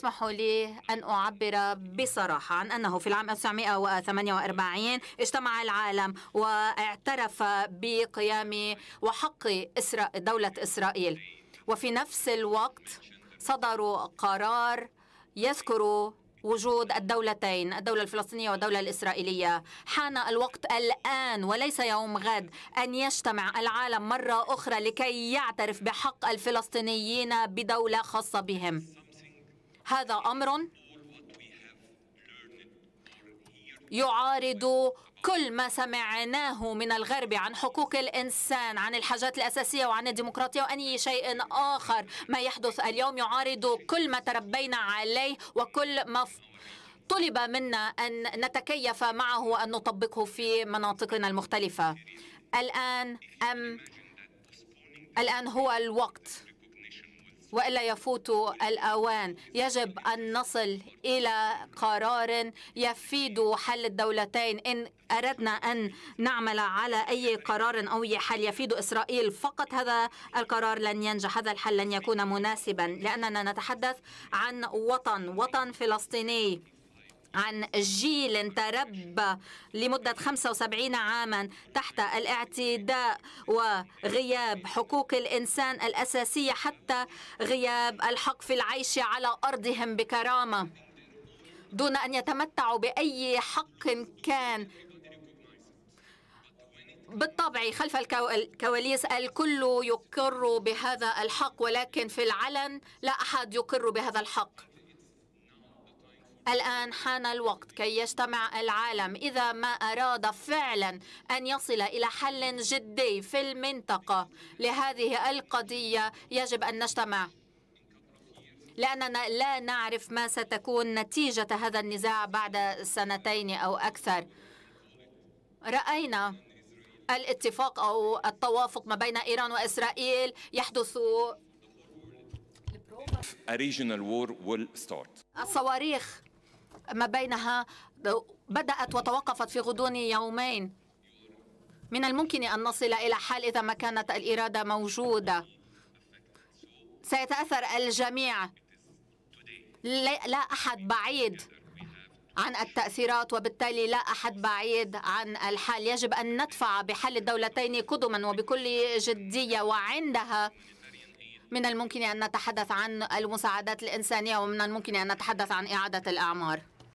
اسمحوا لي أن أعبر بصراحة عن أنه في العام 1948 اجتمع العالم واعترف بقيام وحق دولة إسرائيل وفي نفس الوقت صدروا قرار يذكر وجود الدولتين الدولة الفلسطينية والدولة الإسرائيلية حان الوقت الآن وليس يوم غد أن يجتمع العالم مرة أخرى لكي يعترف بحق الفلسطينيين بدولة خاصة بهم هذا أمر يعارض كل ما سمعناه من الغرب عن حقوق الإنسان عن الحاجات الأساسية وعن الديمقراطية وأي شيء آخر ما يحدث اليوم يعارض كل ما تربينا عليه وكل ما طلب منا أن نتكيف معه وأن نطبقه في مناطقنا المختلفة الآن أم الآن هو الوقت والا يفوت الاوان يجب ان نصل الى قرار يفيد حل الدولتين ان اردنا ان نعمل على اي قرار او اي حل يفيد اسرائيل فقط هذا القرار لن ينجح هذا الحل لن يكون مناسبا لاننا نتحدث عن وطن وطن فلسطيني عن جيل تربى لمدة 75 عاما تحت الاعتداء وغياب حقوق الإنسان الأساسية حتى غياب الحق في العيش على أرضهم بكرامة دون أن يتمتعوا بأي حق كان بالطبع خلف الكواليس الكل يقر بهذا الحق ولكن في العلن لا أحد يقر بهذا الحق الآن حان الوقت كي يجتمع العالم إذا ما أراد فعلا أن يصل إلى حل جدي في المنطقة لهذه القضية يجب أن نجتمع لأننا لا نعرف ما ستكون نتيجة هذا النزاع بعد سنتين أو أكثر رأينا الاتفاق أو التوافق ما بين إيران وإسرائيل يحدث الصواريخ ما بينها بدأت وتوقفت في غضون يومين من الممكن أن نصل إلى حل إذا ما كانت الإرادة موجودة سيتأثر الجميع لا أحد بعيد عن التأثيرات وبالتالي لا أحد بعيد عن الحل يجب أن ندفع بحل الدولتين قدما وبكل جدية وعندها من الممكن أن نتحدث عن المساعدات الإنسانية ومن الممكن أن نتحدث عن إعادة الأعمار